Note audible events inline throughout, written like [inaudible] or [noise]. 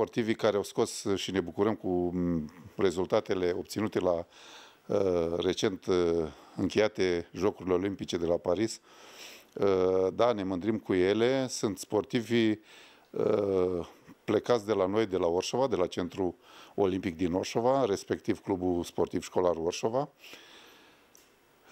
sportivii care au scos și ne bucurăm cu mm, rezultatele obținute la uh, recent uh, încheiate Jocurile Olimpice de la Paris. Uh, da, ne mândrim cu ele. Sunt sportivii plecați de la noi, de la Orșova, de la Centrul Olimpic din Orșova, respectiv Clubul Sportiv Școlar Orșova.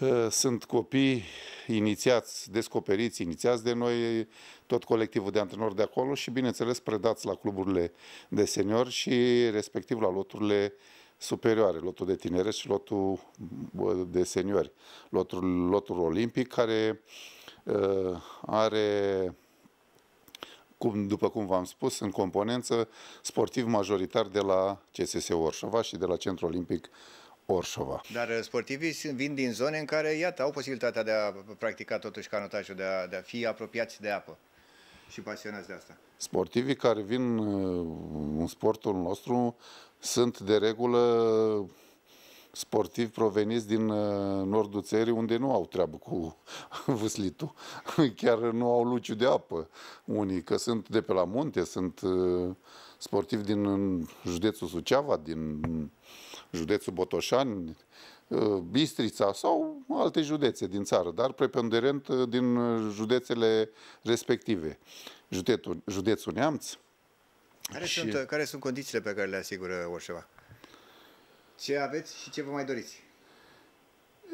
Ă, sunt copii inițiați, descoperiți, inițiați de noi, tot colectivul de antrenori de acolo și, bineînțeles, predați la cluburile de seniori și respectiv la loturile superioare, lotul de tinere și lotul de seniori, lotul, lotul olimpic, care uh, are, cum, după cum v-am spus, în componență sportiv majoritar de la CSS Orșova și de la Centrul Olimpic Orsova. Dar uh, sportivii vin din zone în care, iată, au posibilitatea de a practica totuși canotajul, de a, de a fi apropiați de apă și pasionați de asta. Sportivii care vin uh, în sportul nostru sunt de regulă sportivi proveniți din uh, nordul țării unde nu au treabă cu [laughs] vâslitul. Chiar nu au luciu de apă unii, că sunt de pe la munte, sunt sportivi din județul Suceava, din județul Botoșani, uh, Bistrița sau alte județe din țară, dar preponderent uh, din județele respective. Județul, județul Neamț. Care, și... sunt, care sunt condițiile pe care le asigură Orșeva? Ce aveți și ce vă mai doriți?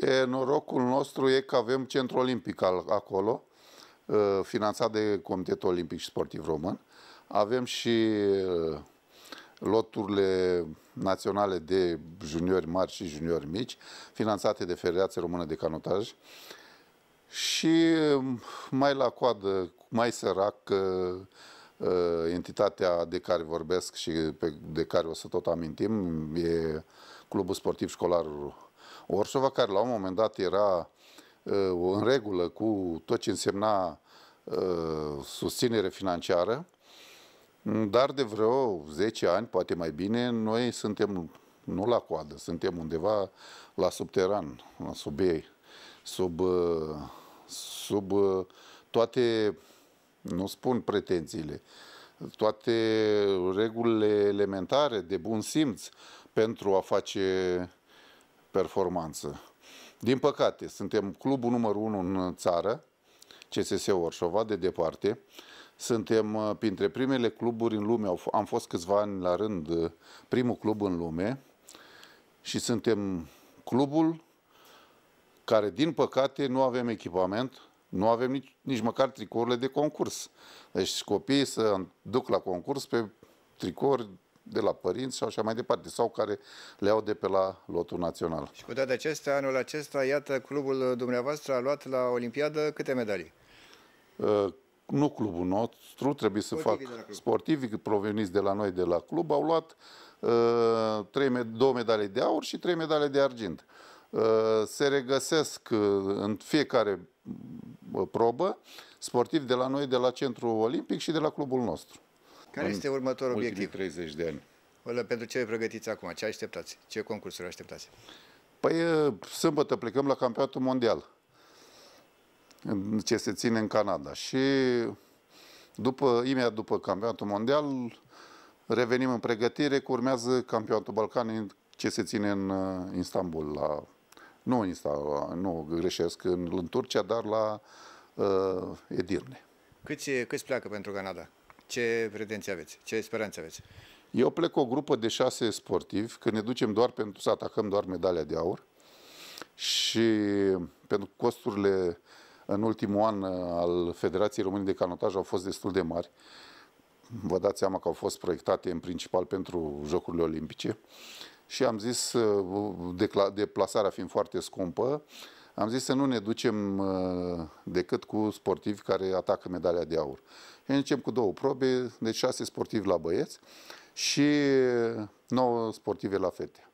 E, norocul nostru e că avem centru olimpic al, acolo, uh, finanțat de Comitetul Olimpic și Sportiv Român. Avem și loturile naționale de juniori mari și juniori mici, finanțate de Federația Română de Canotaj, și um, mai la coadă, mai sărac, uh, uh, entitatea de care vorbesc și de care o să tot amintim e Clubul Sportiv Școlar Orșova, care la un moment dat era uh, în regulă cu tot ce însemna susținere financiară, dar de vreo 10 ani, poate mai bine, noi suntem nu la coadă, suntem undeva la subteran, la sub ei, sub, uh, sub uh, toate, nu spun pretențiile, toate regulile elementare de bun simț pentru a face performanță. Din păcate, suntem clubul numărul 1 în țară, CSS Orșova, de departe, suntem uh, printre primele cluburi în lume, am fost câțiva ani la rând uh, primul club în lume și suntem clubul care, din păcate, nu avem echipament, nu avem nici, nici măcar tricourile de concurs. Deci copiii să duc la concurs pe tricouri de la părinți și așa mai departe, sau care le au de pe la lotul național. Și cu toate acestea, anul acesta, iată, clubul dumneavoastră a luat la Olimpiadă câte medalii? Uh, nu clubul nostru, trebuie să fac sportivi proveniți de la noi, de la club, au luat uh, trei, două medalii de aur și trei medalii de argint. Uh, se regăsesc uh, în fiecare uh, probă sportivi de la noi, de la Centrul Olimpic și de la clubul nostru. Care este următorul obiectiv? 30 de ani. Pentru ce vă pregătiți acum? Ce așteptați? Ce concursuri așteptați? Păi, uh, sâmbătă plecăm la campionatul mondial ce se ține în Canada. Și după, imediat după campionatul mondial, revenim în pregătire, că urmează campionatul Balcanii ce se ține în uh, Istanbul, la, nu, în Istanbul, uh, nu greșesc, în, în Turcia, dar la uh, Edirne. Câți, câți pleacă pentru Canada? Ce pretenții aveți? Ce speranțe aveți? Eu plec o grupă de șase sportivi, că ne ducem doar pentru să atacăm doar medalia de aur și pentru costurile uh, în ultimul an uh, al Federației Române de Canotaj au fost destul de mari. Vă dați seama că au fost proiectate în principal pentru Jocurile Olimpice și am zis, uh, deplasarea fiind foarte scumpă, am zis să nu ne ducem uh, decât cu sportivi care atacă medalia de aur. Și începem cu două probe, deci șase sportivi la băieți și nouă sportive la fete.